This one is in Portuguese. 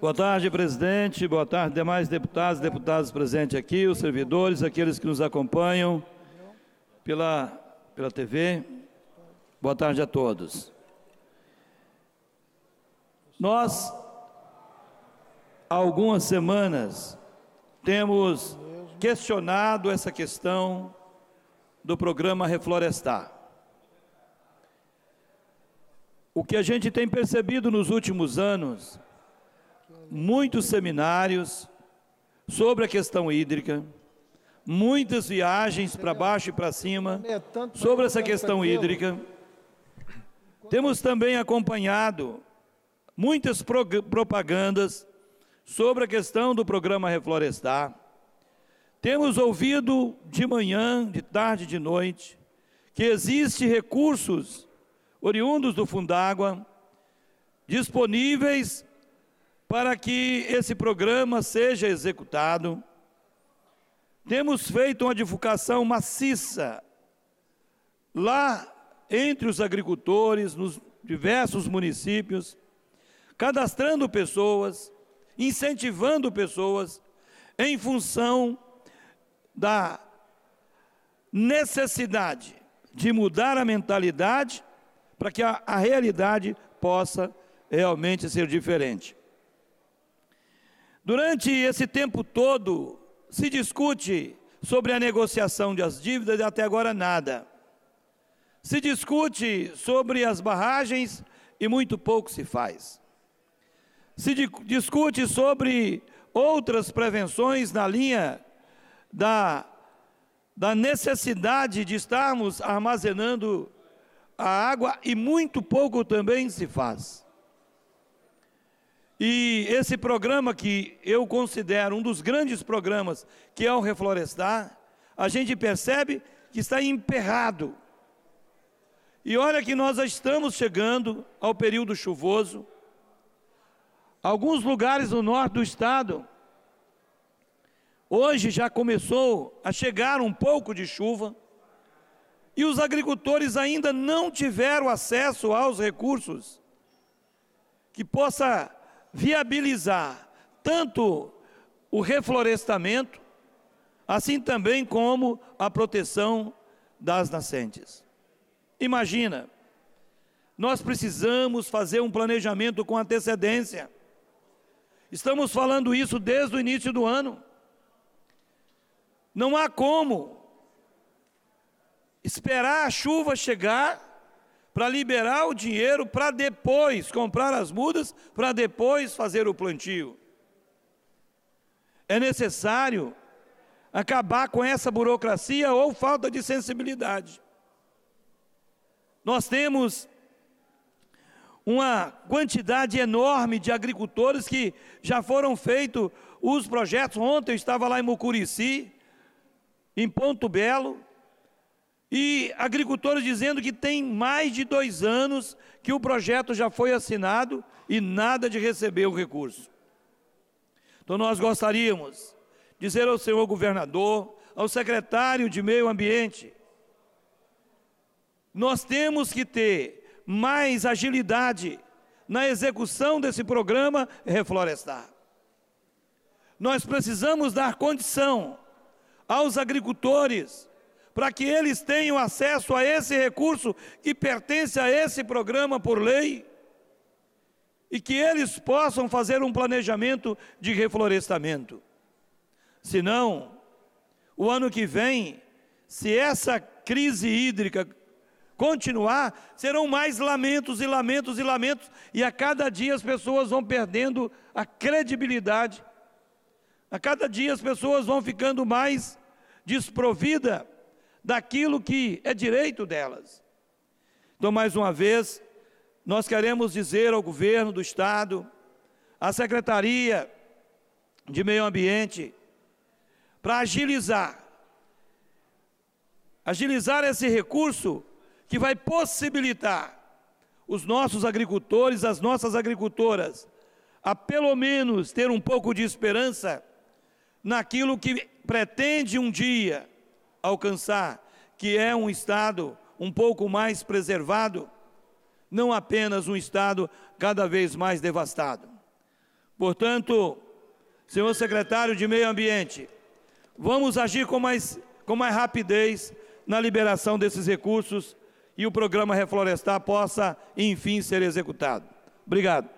Boa tarde, presidente. Boa tarde, demais deputados, deputados presentes aqui, os servidores, aqueles que nos acompanham pela, pela TV. Boa tarde a todos. Nós, há algumas semanas, temos questionado essa questão do programa Reflorestar. O que a gente tem percebido nos últimos anos muitos seminários sobre a questão hídrica, muitas viagens para baixo e para cima é sobre essa questão hídrica. Temos também acompanhado muitas propagandas sobre a questão do programa Reflorestar. Temos ouvido de manhã, de tarde, de noite, que existem recursos oriundos do Fundágua disponíveis para que esse programa seja executado, temos feito uma divulgação maciça lá entre os agricultores, nos diversos municípios, cadastrando pessoas, incentivando pessoas em função da necessidade de mudar a mentalidade para que a, a realidade possa realmente ser diferente. Durante esse tempo todo, se discute sobre a negociação das dívidas e até agora nada. Se discute sobre as barragens e muito pouco se faz. Se discute sobre outras prevenções na linha da, da necessidade de estarmos armazenando a água e muito pouco também se faz. E esse programa que eu considero um dos grandes programas, que é o Reflorestar, a gente percebe que está emperrado. E olha que nós já estamos chegando ao período chuvoso. Alguns lugares no norte do estado, hoje já começou a chegar um pouco de chuva, e os agricultores ainda não tiveram acesso aos recursos que possa viabilizar tanto o reflorestamento, assim também como a proteção das nascentes. Imagina, nós precisamos fazer um planejamento com antecedência. Estamos falando isso desde o início do ano. Não há como esperar a chuva chegar para liberar o dinheiro para depois comprar as mudas, para depois fazer o plantio. É necessário acabar com essa burocracia ou falta de sensibilidade. Nós temos uma quantidade enorme de agricultores que já foram feitos os projetos. Ontem eu estava lá em Mucurici, em Ponto Belo, e agricultores dizendo que tem mais de dois anos que o projeto já foi assinado e nada de receber o recurso. Então nós gostaríamos de dizer ao senhor governador, ao secretário de Meio Ambiente, nós temos que ter mais agilidade na execução desse programa Reflorestar. Nós precisamos dar condição aos agricultores para que eles tenham acesso a esse recurso que pertence a esse programa por lei e que eles possam fazer um planejamento de reflorestamento. Senão, o ano que vem, se essa crise hídrica continuar, serão mais lamentos e lamentos e lamentos, e a cada dia as pessoas vão perdendo a credibilidade. A cada dia as pessoas vão ficando mais desprovidas daquilo que é direito delas. Então, mais uma vez, nós queremos dizer ao governo do Estado, à Secretaria de Meio Ambiente, para agilizar agilizar esse recurso que vai possibilitar os nossos agricultores, as nossas agricultoras, a pelo menos ter um pouco de esperança naquilo que pretende um dia alcançar, que é um Estado um pouco mais preservado, não apenas um Estado cada vez mais devastado. Portanto, senhor secretário de Meio Ambiente, vamos agir com mais, com mais rapidez na liberação desses recursos e o programa Reflorestar possa, enfim, ser executado. Obrigado.